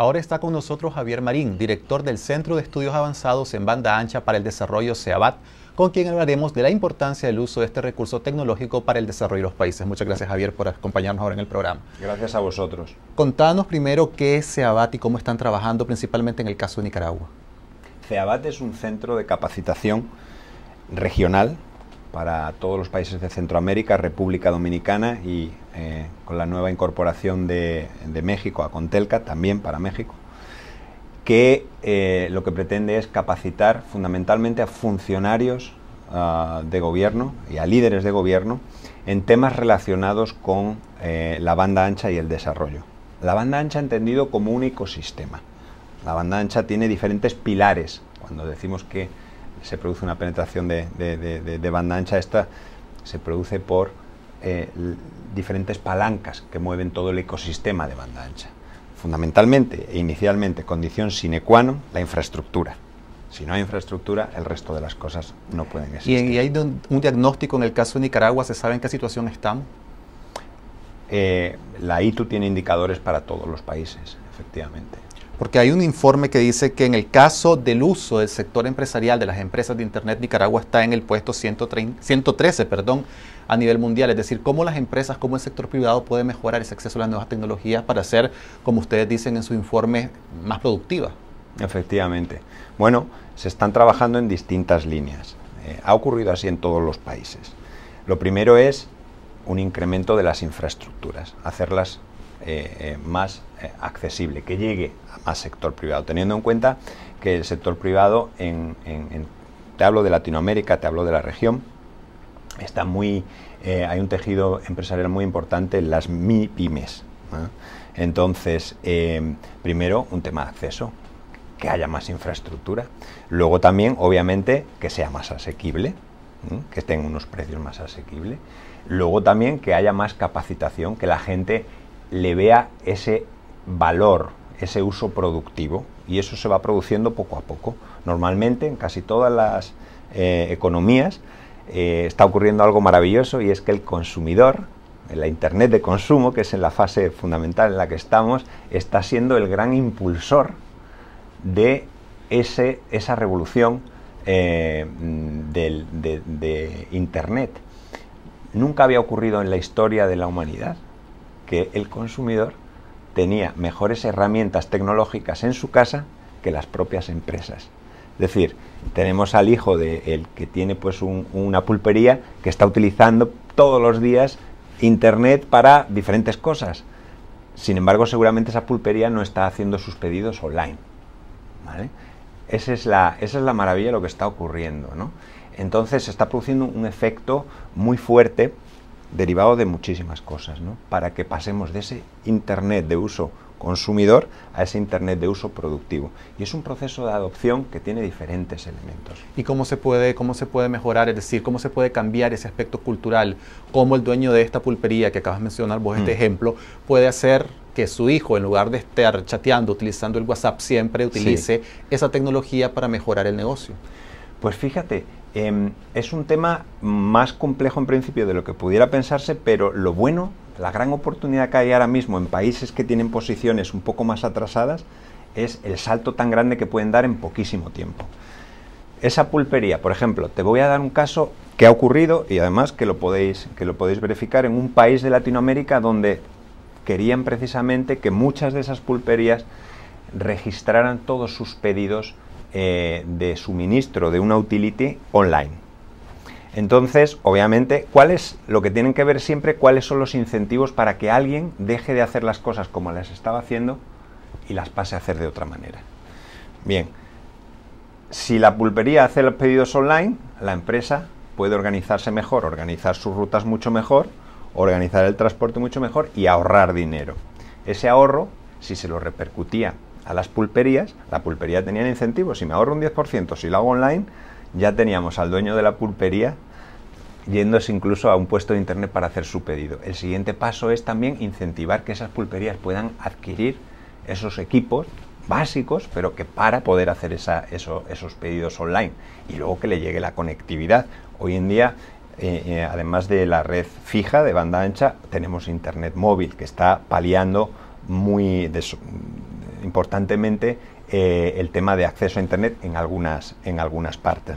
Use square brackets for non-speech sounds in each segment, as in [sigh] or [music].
Ahora está con nosotros Javier Marín, director del Centro de Estudios Avanzados en Banda Ancha para el Desarrollo CEABAT, con quien hablaremos de la importancia del uso de este recurso tecnológico para el desarrollo de los países. Muchas gracias Javier por acompañarnos ahora en el programa. Gracias a vosotros. Contanos primero qué es CEABAT y cómo están trabajando principalmente en el caso de Nicaragua. CEABAT es un centro de capacitación regional para todos los países de Centroamérica, República Dominicana y eh, con la nueva incorporación de, México a Contelca, también para México, que eh, lo que pretende es capacitar fundamentalmente a funcionarios ah, de gobierno y a líderes de gobierno en temas relacionados con eh, la banda ancha y el desarrollo. La banda ancha entendido como un ecosistema. La banda ancha tiene diferentes pilares. Cuando decimos que se produce una penetración de, de, banda ancha, esta se produce por eh, diferentes palancas que mueven todo el ecosistema de banda ancha. Fundamentalmente e inicialmente, condición sine qua non, la infraestructura. Si no hay infraestructura, el resto de las cosas no pueden existir. ¿Y, hay un, diagnóstico en el caso de Nicaragua? ¿Se sabe en qué situación estamos? Eh, la ITU tiene indicadores para todos los países, efectivamente. Porque hay un informe que dice que en el caso del uso del sector empresarial de las empresas de Internet, Nicaragua está en el puesto 113 perdón, a nivel mundial. Es decir, cómo las empresas, cómo el sector privado puede mejorar ese acceso a las nuevas tecnologías para ser, como ustedes dicen en su informe, más productiva. Efectivamente. Bueno, se están trabajando en distintas líneas. Eh, ha ocurrido así en todos los países. Lo primero es un incremento de las infraestructuras, hacerlas eh, eh, más eh, accesible, que llegue a más sector privado, teniendo en cuenta que el sector privado, en, te hablo de Latinoamérica, te hablo de la región, está muy, hay un tejido empresarial muy importante, las MIPYMES. Entonces, primero, un tema de acceso, que haya más infraestructura. Luego también, obviamente, que sea más asequible, que estén unos precios más asequibles. Luego también que haya más capacitación, que la gente le vea ese valor, ese uso productivo. Y eso se va produciendo poco a poco. Normalmente en casi todas las eh, economías eh, está ocurriendo algo maravilloso y es que el consumidor, en la Internet de consumo, que es en la fase fundamental en la que estamos, está siendo el gran impulsor de esa revolución eh, de Internet. Nunca había ocurrido en la historia de la humanidad que el consumidor tenía mejores herramientas tecnológicas en su casa que las propias empresas. Es decir, tenemos al hijo de el que tiene pues una pulpería que está utilizando todos los días internet para diferentes cosas. Sin embargo, seguramente esa pulpería no está haciendo sus pedidos online. Esa, es la, esa es la maravilla de lo que está ocurriendo. ¿no? Entonces se está produciendo un efecto muy fuerte derivado de muchísimas cosas, ¿no? para que pasemos de ese Internet de uso consumidor a ese Internet de uso productivo. Y es un proceso de adopción que tiene diferentes elementos. ¿Y cómo se puede, cómo se puede mejorar? Es decir, ¿cómo se puede cambiar ese aspecto cultural? ¿Cómo el dueño de esta pulpería que acabas de mencionar vos, este mm. ejemplo, puede hacer que su hijo, en lugar de estar chateando, utilizando el WhatsApp, siempre utilice esa tecnología para mejorar el negocio? Pues fíjate, Em, es un tema más complejo en principio de lo que pudiera pensarse, pero lo bueno, la gran oportunidad que hay ahora mismo en países que tienen posiciones un poco más atrasadas, es el salto tan grande que pueden dar en poquísimo tiempo. Esa pulpería, por ejemplo, te voy a dar un caso que ha ocurrido y además que lo podéis, que lo podéis verificar en un país de Latinoamérica donde querían precisamente que muchas de esas pulperías registraran todos sus pedidos eh, de suministro de una utility online. Entonces, obviamente, ¿cuál es lo que tienen que ver siempre? ¿Cuáles son los incentivos para que alguien deje de hacer las cosas como las estaba haciendo y las pase a hacer de otra manera? Bien, si la pulpería hace los pedidos online, la empresa puede organizarse mejor, organizar sus rutas mucho mejor, organizar el transporte mucho mejor y ahorrar dinero. Ese ahorro, si se lo repercutía a las pulperías, la pulpería tenía incentivos. Si me ahorro un 10%, si lo hago online, ya teníamos al dueño de la pulpería yéndose incluso a un puesto de internet para hacer su pedido. El siguiente paso es también incentivar que esas pulperías puedan adquirir esos equipos básicos, pero que para poder hacer esos pedidos online y luego que le llegue la conectividad. Hoy en día, eh, eh, además de la red fija de banda ancha, tenemos internet móvil que está paliando muy de, importantemente eh, el tema de acceso a Internet en algunas, en algunas partes.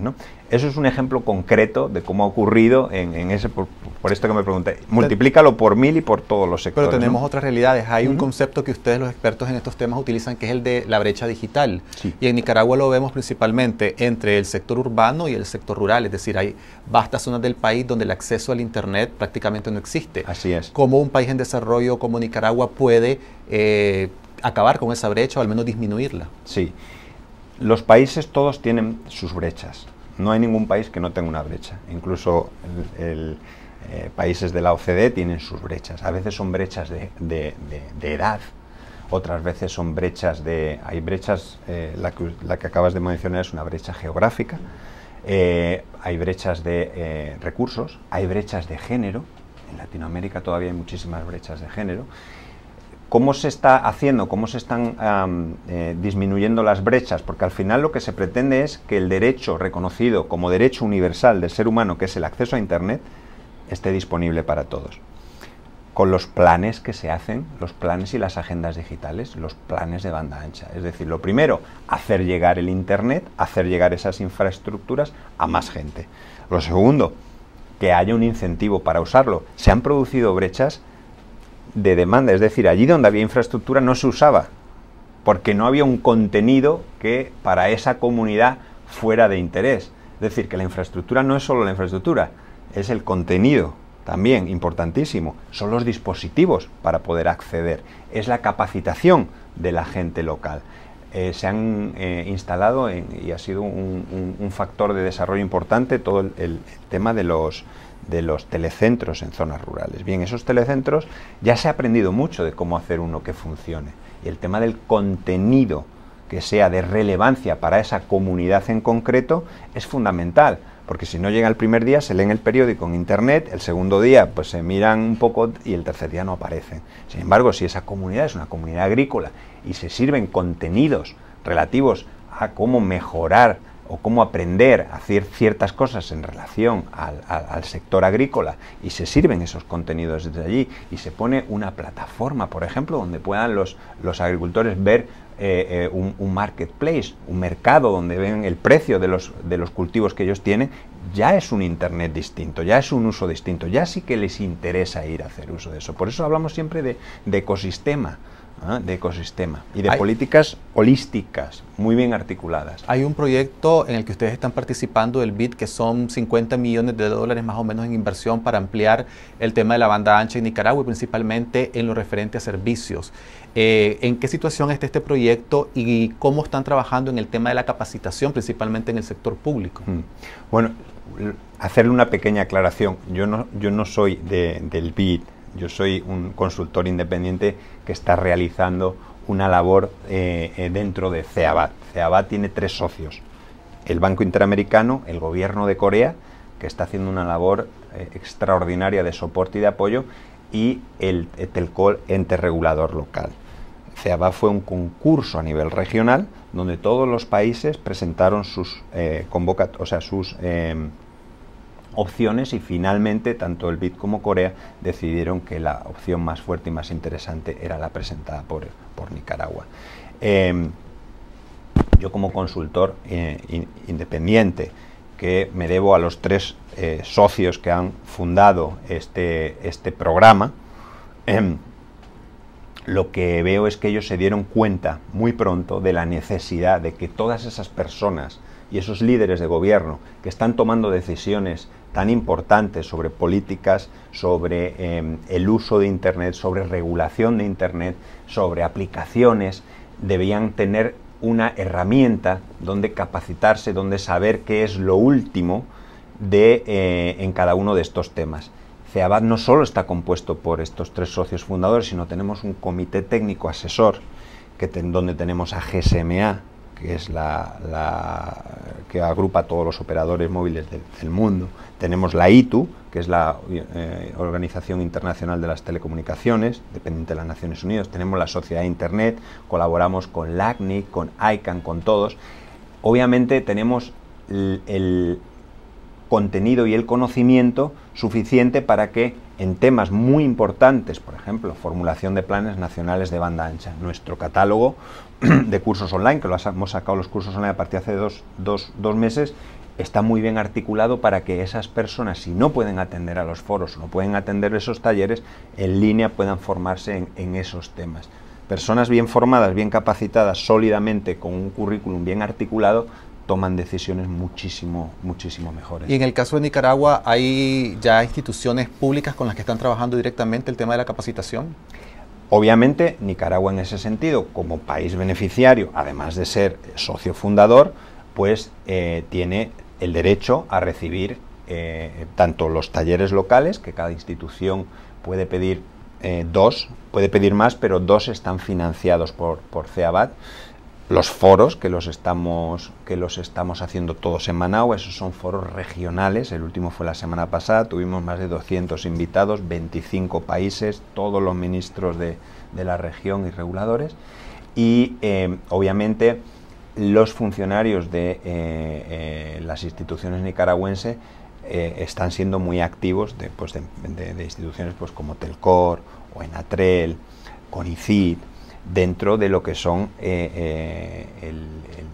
Eso es un ejemplo concreto de cómo ha ocurrido en, ese, por, esto que me pregunté, multiplícalo por mil y por todos los sectores. Pero tenemos otras realidades. Hay un concepto que ustedes, los expertos en estos temas, utilizan, que es el de la brecha digital. Y en Nicaragua lo vemos principalmente entre el sector urbano y el sector rural. Es decir, hay vastas zonas del país donde el acceso al Internet prácticamente no existe. Así es. ¿Cómo un país en desarrollo como Nicaragua puede... Eh, acabar con esa brecha o al menos disminuirla. Sí. Los países todos tienen sus brechas. No hay ningún país que no tenga una brecha. Incluso el, eh, países de la OCDE tienen sus brechas. A veces son brechas de, de, edad, otras veces son brechas de... Hay brechas, eh, la, que, acabas de mencionar es una brecha geográfica, eh, hay brechas de recursos, hay brechas de género. En Latinoamérica todavía hay muchísimas brechas de género cómo se está haciendo, cómo se están eh, disminuyendo las brechas, porque al final lo que se pretende es que el derecho reconocido como derecho universal del ser humano, que es el acceso a Internet, esté disponible para todos. Con los planes que se hacen, los planes y las agendas digitales, los planes de banda ancha. Es decir, lo primero, hacer llegar el Internet, hacer llegar esas infraestructuras a más gente. Lo segundo, que haya un incentivo para usarlo. Se han producido brechas de demanda, es decir, allí donde había infraestructura no se usaba, porque no había un contenido que para esa comunidad fuera de interés. Es decir, que la infraestructura no es solo la infraestructura, es el contenido también importantísimo, son los dispositivos para poder acceder, es la capacitación de la gente local. Eh, se han eh, instalado y ha sido un, factor de desarrollo importante todo el tema de los, de los telecentros en zonas rurales. Bien, esos telecentros ya se ha aprendido mucho de cómo hacer uno que funcione. Y el tema del contenido que sea de relevancia para esa comunidad en concreto es fundamental, porque si no llega el primer día se leen el periódico en internet, el segundo día pues se miran un poco y el tercer día no aparecen. Sin embargo, si esa comunidad es una comunidad agrícola y se sirven contenidos relativos a cómo mejorar o cómo aprender a hacer ciertas cosas en relación al, sector agrícola y se sirven esos contenidos desde allí y se pone una plataforma, por ejemplo, donde puedan los, agricultores ver eh, eh, un, marketplace, un mercado donde ven el precio de los, cultivos que ellos tienen, ya es un Internet distinto, ya es un uso distinto, ya sí que les interesa ir a hacer uso de eso. Por eso hablamos siempre de ecosistema de ecosistema y de políticas holísticas muy bien articuladas. Hay un proyecto en el que ustedes están participando del BID que son 50 millones de dólares más o menos en inversión para ampliar el tema de la banda ancha en Nicaragua y principalmente en lo referente a servicios. Eh, ¿En qué situación está este proyecto y cómo están trabajando en el tema de la capacitación, principalmente en el sector público? Mm. Bueno, hacerle una pequeña aclaración. Yo no, yo no soy del BID yo soy un consultor independiente que está realizando una labor eh, eh, dentro de CEABAT. CEABAT tiene tres socios. El Banco Interamericano, el Gobierno de Corea, que está haciendo una labor eh, extraordinaria de soporte y de apoyo, y el Telcol, ente regulador local. CEABAT fue un concurso a nivel regional donde todos los países presentaron sus, eh, o sea, sus em, opciones y finalmente tanto el BID como Corea decidieron que la opción más fuerte y más interesante era la presentada por, Nicaragua. Em, yo como consultor eh, independiente, que me debo a los tres eh, socios que han fundado este, este programa, em, lo que veo es que ellos se dieron cuenta muy pronto de la necesidad de que todas esas personas y esos líderes de gobierno que están tomando decisiones tan importantes sobre políticas, sobre em, el uso de Internet, sobre regulación de Internet, sobre aplicaciones, debían tener una herramienta donde capacitarse, donde saber qué es lo último de, eh, en cada uno de estos temas. CEABAD no solo está compuesto por estos tres socios fundadores, sino tenemos un comité técnico asesor que donde tenemos a GSMA, que es la, que agrupa a todos los operadores móviles del, mundo. Tenemos la ITU, que es la eh, Organización Internacional de las Telecomunicaciones, dependiente de las Naciones Unidas. Tenemos la Sociedad de Internet, colaboramos con LACNIC, con ICANN, con todos. Obviamente tenemos el contenido y el conocimiento suficiente para que en temas muy importantes, por ejemplo, formulación de planes nacionales de banda ancha. Nuestro catálogo [clears throat] de cursos online, que lo hemos sacado los cursos online a partir de hace dos, meses, está muy bien articulado para que esas personas, si no pueden atender a los foros no pueden atender esos talleres, en línea puedan formarse en esos temas. Personas bien formadas, bien capacitadas, sólidamente, con un currículum bien articulado, toman decisiones muchísimo, muchísimo mejores. Y en el caso de Nicaragua, ¿hay ya instituciones públicas con las que están trabajando directamente el tema de la capacitación? Obviamente, Nicaragua en ese sentido, como país beneficiario, además de ser socio fundador, pues eh, tiene el derecho a recibir eh, tanto los talleres locales, que cada institución puede pedir eh, dos, puede pedir más, pero dos están financiados por, por CEABAT, los foros que los estamos que los estamos haciendo todos en Managua, esos son foros regionales, el último fue la semana pasada, tuvimos más de 200 invitados, 25 países, todos los ministros de, la región y reguladores y eh, obviamente los funcionarios de eh, eh, las instituciones nicaragüenses están siendo muy activos pues, de, de, instituciones pues como Telcor o Enatrel, Conicid dentro de lo que son eh, eh,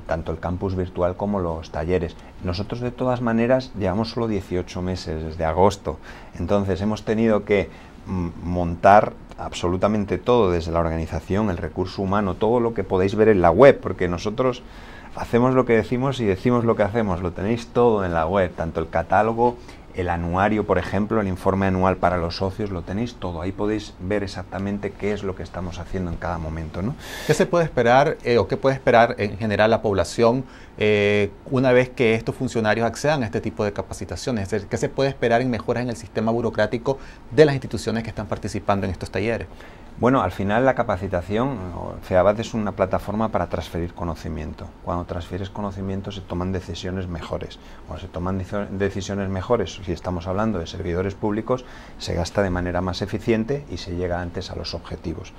tanto el campus virtual como los talleres. Nosotros de todas maneras llevamos solo 18 meses desde agosto, entonces hemos tenido que mm, montar absolutamente todo, desde la organización, el recurso humano, todo lo que podéis ver en la web, porque nosotros hacemos lo que decimos y decimos lo que hacemos, lo tenéis todo en la web, tanto el catálogo el anuario, por ejemplo, el informe anual para los socios, lo tenéis todo. Ahí podéis ver exactamente qué es lo que estamos haciendo en cada momento. ¿no? ¿Qué se puede esperar eh, o qué puede esperar en general la población eh, una vez que estos funcionarios accedan a este tipo de capacitaciones? Es decir, ¿Qué se puede esperar en mejoras en el sistema burocrático de las instituciones que están participando en estos talleres? Bueno, al final la capacitación, FEABAD es una plataforma para transferir conocimiento. Cuando transfieres conocimiento se toman decisiones mejores. Cuando se toman decisiones mejores si estamos hablando de servidores públicos, se gasta de manera más eficiente y se llega antes a los objetivos.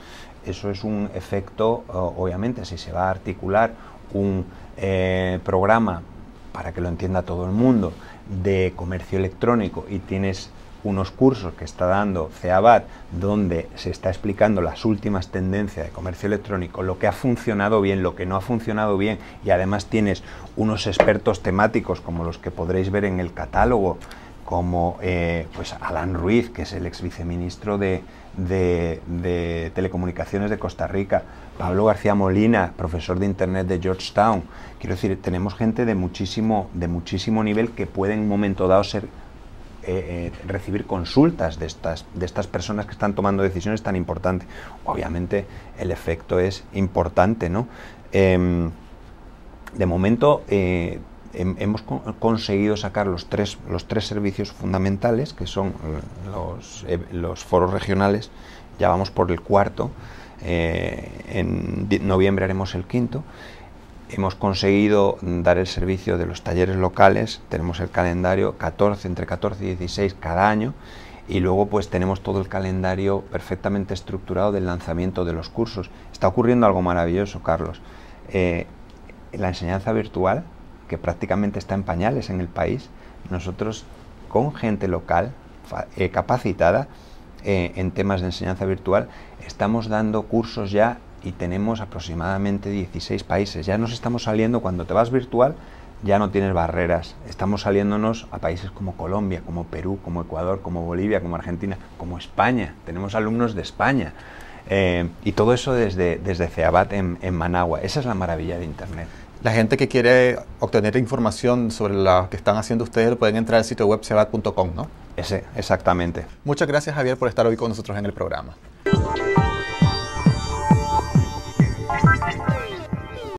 Eso es un efecto, obviamente, si se va a articular un eh, programa, para que lo entienda todo el mundo, de comercio electrónico y tienes unos cursos que está dando CEABAT donde se está explicando las últimas tendencias de comercio electrónico, lo que ha funcionado bien, lo que no ha funcionado bien y además tienes unos expertos temáticos como los que podréis ver en el catálogo como eh, pues Alan Ruiz, que es el ex viceministro de, Telecomunicaciones de Costa Rica, Pablo García Molina, profesor de Internet de Georgetown. Quiero decir, tenemos gente de muchísimo, de muchísimo nivel que puede en un momento dado ser, eh, eh, recibir consultas de estas, de estas personas que están tomando decisiones tan importantes. Obviamente el efecto es importante, ¿no? Em, de momento hemos conseguido sacar los tres, los tres servicios fundamentales, que son eh, eh, los, foros regionales, ya vamos por el cuarto, eh, en noviembre haremos el quinto. Hemos conseguido dar el servicio de los talleres locales, tenemos el calendario 14, entre 14 y 16 cada año y luego pues tenemos todo el calendario perfectamente estructurado del lanzamiento de los cursos. Está ocurriendo algo maravilloso, Carlos. la enseñanza virtual que prácticamente está en pañales en el país, nosotros con gente local eh, capacitada eh, en temas de enseñanza virtual estamos dando cursos ya y tenemos aproximadamente 16 países. Ya nos estamos saliendo, cuando te vas virtual, ya no tienes barreras. Estamos saliéndonos a países como Colombia, como Perú, como Ecuador, como Bolivia, como Argentina, como España. Tenemos alumnos de España. Eh, y todo eso desde, desde CEABAT en, en Managua. Esa es la maravilla de Internet. La gente que quiere obtener información sobre lo que están haciendo ustedes pueden entrar al sitio web cebat.com, ¿no? Ese, exactamente. Muchas gracias, Javier, por estar hoy con nosotros en el programa.